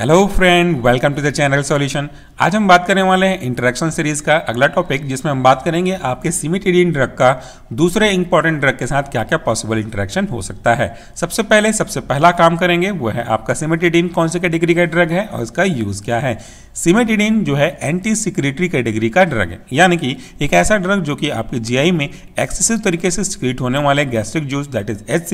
hello friend welcome to the channel solution आज हम बात करने वाले हैं इंटरेक्शन सीरीज का अगला टॉपिक जिसमें हम बात करेंगे आपके सिमिटेडिन ड्रग का दूसरे इंपॉर्टेंट ड्रग के साथ क्या क्या पॉसिबल इंटरेक्शन हो सकता है सबसे पहले सबसे पहला काम करेंगे वो है आपका सीमिटेडिन कौन से कैटेगरी का ड्रग है और इसका यूज क्या है सीमेटिडिन जो है एंटी सिक्रेटरी कैटेगरी का ड्रग है यानी कि एक ऐसा ड्रग जो कि आपके जीआई में एक्सेसिव तरीके से सिक्रेट होने वाले gastric juice that is H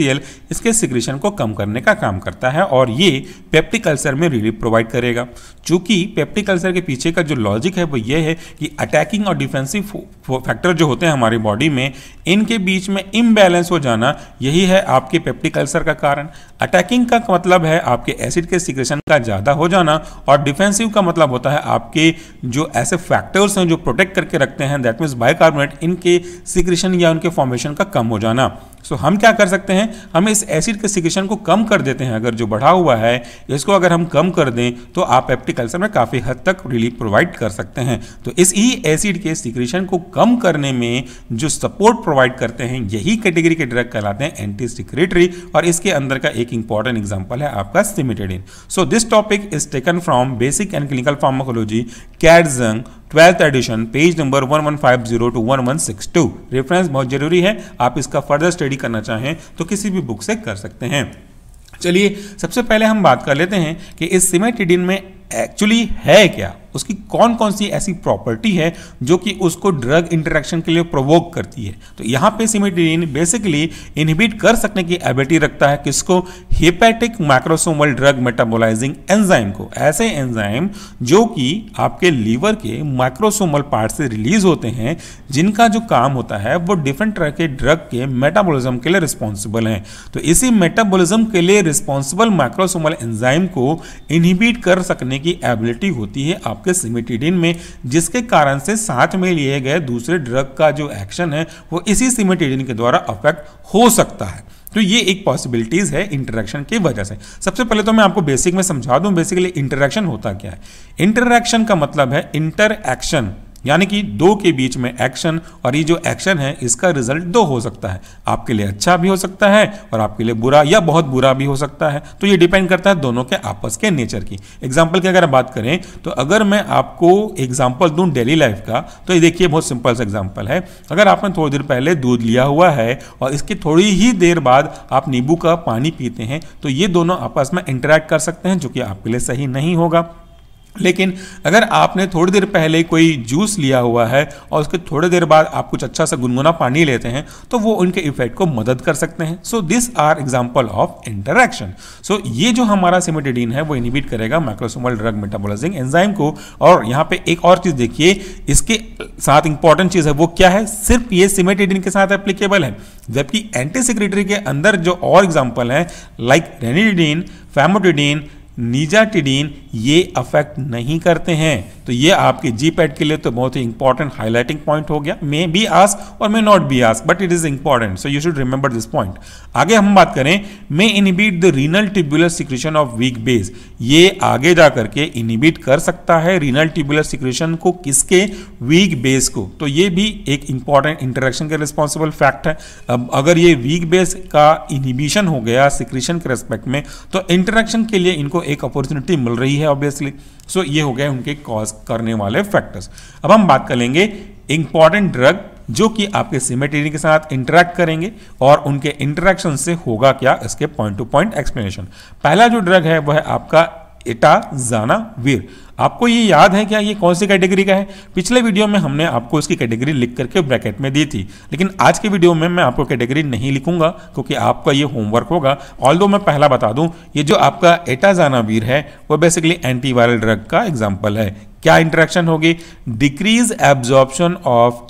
इसके सिक्रेशन को कम करने का काम करता है और ये पेप्टिक अल्सर में रिलीफ प्रोवाइड करेगा चूंकि पेप्टिक अल्सर के पीछे का जो लॉजिक है वो ये है कि अटैकिंग और डिफेंसिव फैक्टर जो होते हैं हमारी बॉडी में इनके बीच में इम्बैलेंस हो जाना यही है आपके पेप्टिक अल्सर का कारण अटैकिंग का मतलब है आपके एसिड के सिक्रेशन का ज़्यादा हो जाना और डिफेंसिव का मतलब होता है आपके जो ऐसे फैक्टर्स हैं जो प्रोटेक्ट करके रखते हैं दैट मीन्स बायोकार्बोनेट इनके सिक्रेशन या उनके फॉर्मेशन का कम हो जाना सो so, हम क्या कर सकते हैं हम इस एसिड के सिक्रेशन को कम कर देते हैं अगर जो बढ़ा हुआ है इसको अगर हम कम कर दें तो आप एप्टिकल्सर में काफ़ी हद तक रिलीफ प्रोवाइड कर सकते हैं तो इस ही एसिड के सिक्रेशन को कम करने में जो सपोर्ट प्रोवाइड करते हैं यही कैटेगरी के ड्रग कहलाते हैं एंटी सिक्रेटरी और इसके अंदर का एक एक इंपॉर्टेंट एग्जाम्पल है आपका cimetidine so this topic is taken from basic and clinical pharmacology Katzung twelfth edition page number 1150 to 1162 reference बहुत जरूरी है आप इसका फर्दर स्टडी करना चाहें तो किसी भी बुक से कर सकते हैं चलिए सबसे पहले हम बात कर लेते हैं कि इस सिमेटिडिन में एक्चुअली है क्या उसकी कौन कौन सी ऐसी प्रॉपर्टी है जो कि उसको ड्रग इंटरेक्शन के लिए प्रोवोक करती है तो यहाँ पे सिमेटिन बेसिकली इनहिबिट कर सकने की एबिलिटी रखता है किसको hepatic microsomal drug metabolising enzyme को ऐसे एंजाइम जो कि आपके लीवर के माइक्रोसोमल पार्ट से रिलीज होते हैं जिनका जो काम होता है वो डिफरेंट तरह के ड्रग के मेटाबोलिज्म के लिए रिस्पॉन्सिबल हैं तो इसी मेटाबोलिज्म के लिए रिस्पॉन्सिबल माइक्रोसोमल एंजाइम को इनहिबिट कर सकने की एबिलिटी होती है आपके आपके सिमिटिडिन में जिसके कारण से साथ में लिए गए दूसरे ड्रग का जो एक्शन है वो इसी सिमिटिडिन के द्वारा अफेक्ट हो सकता है तो ये एक पॉसिबिलिटीज़ है इंटरेक्शन की वजह से सबसे पहले तो मैं आपको बेसिक में समझा दूं बेसिकली इंटरेक्शन होता क्या है इंटरेक्शन का मतलब है इंटरएक्शन यानी कि दो के बीच में एक्शन और ये जो एक्शन है इसका रिजल्ट दो हो सकता है आपके लिए अच्छा भी हो सकता है और आपके लिए बुरा या बहुत बुरा भी हो सकता है तो ये डिपेंड करता है दोनों के आपस के नेचर की एग्जाम्पल की अगर बात करें तो अगर मैं आपको एग्जाम्पल दूँ डेली लाइफ का तो ये देखिए बहुत सिंपल सा एग्जाम्पल है अगर आपने थोड़ी देर पहले दूध लिया हुआ है और इसकी थोड़ी ही देर बाद आप नींबू का पानी पीते हैं तो ये दोनों आपस में इंटरेक्ट कर सकते हैं जो कि आपके लिए सही नहीं होगा लेकिन अगर आपने थोड़ी देर पहले कोई जूस लिया हुआ है और उसके थोड़ी देर बाद आप कुछ अच्छा सा गुनगुना पानी लेते हैं तो वो उनके इफेक्ट को मदद कर सकते हैं so this are example of interaction so ये जो हमारा सिमेटिडीन है वो इनिबिट करेगा माइक्रोसोमल ड्रग मेटाबोलाइजिंग एंजाइम को और यहाँ पे एक और चीज़ देखिए इसके साथ इंपॉर्टेंट चीज़ है वो क्या है सिर्फ ये सिमेटिडीन के साथ एप्लीकेबल है जबकि एंटी सिक्रेटरी के अंदर जो और एग्जाम्पल हैं लाइक रेनिडीन फैमोटिडीन नीजाटिडीन ये अफेक्ट नहीं करते हैं तो ये आपके जी के लिए तो बहुत ही इंपॉर्टेंट हाईलाइटिंग पॉइंट हो गया मे बी आस और may not be as but it is important so you should remember this point आगे हम बात करें may inhibit the renal tubular secretion of weak base ये आगे जा करके इनिबिट कर सकता है रीनल ट्यूबुलर सिक्रेशन को किसके वीक बेस को तो ये भी एक इंपॉर्टेंट इंटरेक्शन का रिस्पॉन्सिबल फैक्ट है अब अगर ये वीक बेस का इनिबिशन हो गया सिक्रेशन के रेस्पेक्ट में तो इंटरेक्शन के लिए इनको एक अपॉर्चुनिटी मिल रही है ऑब्वियसली सो so, ये हो गया उनके कॉज करने वाले फैक्टर्स अब हम बात कर लेंगे इंपॉर्टेंट ड्रग जो कि आपके सीमेटेरिन के साथ इंटरेक्ट करेंगे और उनके इंटरेक्शन से होगा क्या इसके पॉइंट टू पॉइंट एक्सप्लेनेशन पहला जो ड्रग है वह आपका एटा जाना वीर आपको ये याद है क्या ये कौन सी कैटेगरी का है पिछले वीडियो में हमने आपको इसकी कैटेगरी लिख करके ब्रैकेट में दी थी लेकिन आज के वीडियो में मैं आपको कैटेगरी नहीं लिखूंगा क्योंकि आपका ये होमवर्क होगा ऑल मैं पहला बता दूं ये जो आपका वीर है वो बेसिकली एंटीवायरल ड्रग का एग्जाम्पल है क्या इंट्रैक्शन होगी डिक्रीज एब्जॉर्प्शन ऑफ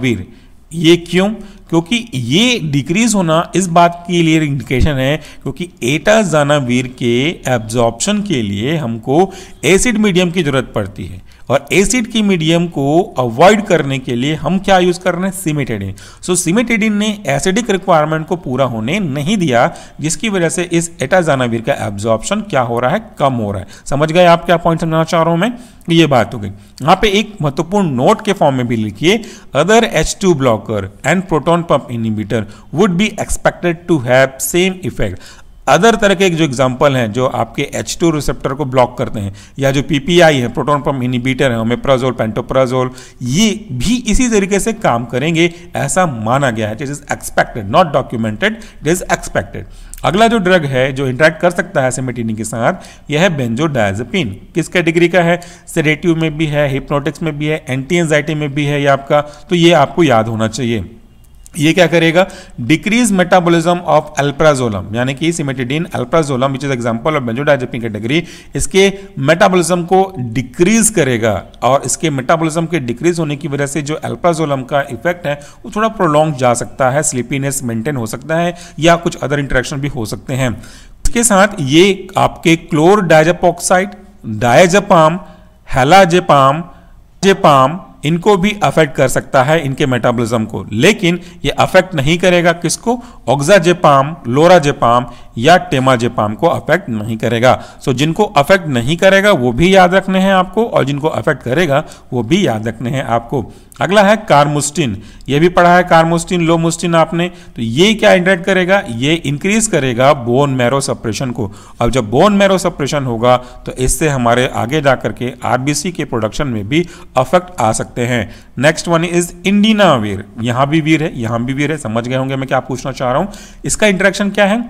वीर ये क्यों क्योंकि ये डिक्रीज होना इस बात के लिए इंडिकेशन है क्योंकि एटा जानावीर के एब्जॉर्प्शन के लिए हमको एसिड मीडियम की जरूरत पड़ती है और एसिड की मीडियम को अवॉइड करने के लिए हम क्या यूज कर रहे हैं सीमेटेडिन सो सीमेटेडिन ने एसिडिक रिक्वायरमेंट को पूरा होने नहीं दिया जिसकी वजह से इस एटाजानावीर का एब्जॉर्प्शन क्या हो रहा है कम हो रहा है समझ गए आप क्या पॉइंट समझाना चाह रहा हूं मैं ये बात हो गई यहां पे एक महत्वपूर्ण नोट के फॉर्म में भी लिखिए other H two blocker and proton pump inhibitor would be expected to have same effect other तरह के एक जो एग्जाम्पल हैं जो आपके एच टू रिसेप्टर को ब्लॉक करते हैं या जो आई है प्रोटोन पम्प इनिबीटर है ओमेप्राजोल पेंटोप्राजोल ये भी इसी तरीके से काम करेंगे ऐसा माना गया है it is expected not documented it is expected अगला जो ड्रग है जो इंटरेक्ट कर सकता है सेमेटिनी के साथ यह है बेंजोडाइजेपिन किस कैटेगरी का है सेडेटिव में भी है हिप्नोटिक्स में भी है एंटी एंजाइटी में भी है ये आपका तो ये आपको याद होना चाहिए ये क्या करेगा डिक्रीज मेटाबॉलिज्म ऑफ अल्प्राजोलम यानी कि cimetidine alprazolam which is example of benzodiazepine category इसके मेटाबॉलिज्म को डिक्रीज करेगा और इसके मेटाबॉलिज्म के डिक्रीज होने की वजह से जो अल्प्राजोलम का इफेक्ट है वो थोड़ा प्रोलॉन्ग जा सकता है स्लीपीनेस मेंटेन हो सकता है या कुछ अदर इंटरेक्शन भी हो सकते हैं इसके साथ ये आपके क्लोर डायजेपोक्साइड डायजपाम हेलाजेपाम जेपाम इनको भी अफेक्ट कर सकता है इनके मेटाबॉलिज्म को लेकिन ये अफेक्ट नहीं करेगा किसको ऑक्साजेपाम लोराजेपाम या टेमाजेपाम को अफेक्ट नहीं करेगा सो so, जिनको अफेक्ट नहीं करेगा वो भी याद रखने हैं आपको और जिनको अफेक्ट करेगा वो भी याद रखने हैं आपको अगला है कार्मोस्टिन ये भी पढ़ा है कार्मोस्टिन लोमोस्टिन आपने तो ये क्या इंटरेक्ट करेगा ये इंक्रीज करेगा बोन मैरो सप्रेशन को अब जब बोन मैरो सप्रेशन होगा तो इससे हमारे आगे जा करके आरबीसी के प्रोडक्शन में भी अफेक्ट आ सकता सकते हैं next one is indinavir यहां भी वीर है यहां भी वीर है समझ गए होंगे मैं क्या पूछना चाह रहा हूं इसका इंटरेक्शन क्या है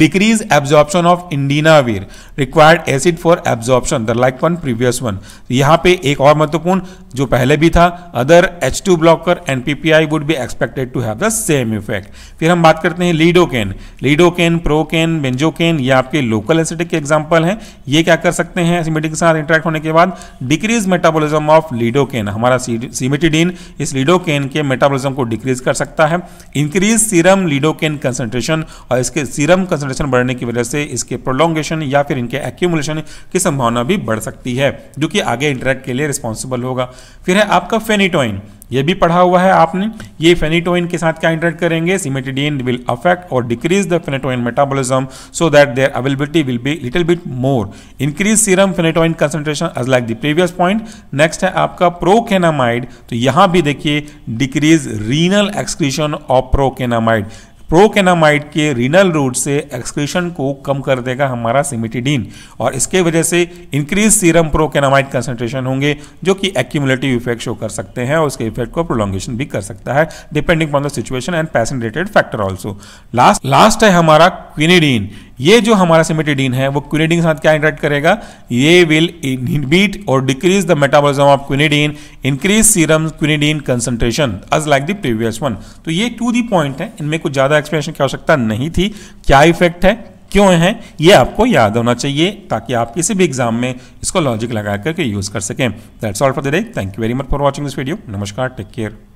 decrease absorption of indinavir required acid for absorption the like one previous one यहाँ पे एक और महत्वपूर्ण जो पहले भी था other H two blocker and P P I would be expected to have the same effect फिर हम बात करते हैं लीडोकेन लीडोकेन प्रोकेन बेंजोकेन ये आपके लोकल एसिडिक के एग्जाम्पल हैं ये क्या कर सकते हैं सीमेटिक के साथ इंटरेक्ट होने के बाद डिक्रीज मेटाबोलिज्म ऑफ लीडोकेन हमारा सीमेटिडीन इस लीडोकेन के मेटाबोलिज्म को डिक्रीज कर सकता है इंक्रीज सीरम लीडोकेन कंसेंट्रेशन और इसके सीरम कंसनट्रेशन बढ़ने की वजह से इसके प्रोलोंगेशन या फिर इनके एक्यूमुलेशन की संभावना भी बढ़ सकती है जो कि आगे इंटरेक्ट के लिए रिस्पॉन्सिबल होगा फिर है आपका फेनिटोइन ये भी पढ़ा हुआ है आपने ये फेनिटोइन के साथ क्या इंटरेक्ट करेंगे सिमेटिडीन विल अफेक्ट और decrease the phenytoin metabolism so that their availability will be little bit more increase serum phenytoin concentration as like the previous point next है आपका प्रोकेनामाइड तो यहां भी देखिए decrease renal excretion of procainamide procainamide के renal route से excretion को कम कर देगा हमारा सिमिटिडीन और इसके वजह से इंक्रीज सीरम प्रोकेनामाइड कंसेंट्रेशन होंगे जो कि एक्यूमुलेटिव इफेक्ट शो कर सकते हैं और उसके इफेक्ट को प्रोलोंगेशन भी कर सकता है depending on the situation and patient related factor also last last है हमारा क्विनिडीन ये जो हमारा सिमेटिडीन है वो क्विनेडीन के साथ क्या इंटरेक्ट करेगा ये विल इनबीट और decrease the metabolism of quinidine increase serum quinidine concentration as like the previous one तो ये टू दी पॉइंट है इनमें कुछ ज़्यादा एक्सप्लेनेशन की आवश्यकता नहीं थी क्या इफेक्ट है क्यों है ये आपको याद होना चाहिए ताकि आप किसी भी एग्जाम में इसको लॉजिक लगा करके यूज़ कर सकें that's all for the day thank you very much for watching this video नमस्कार टेक केयर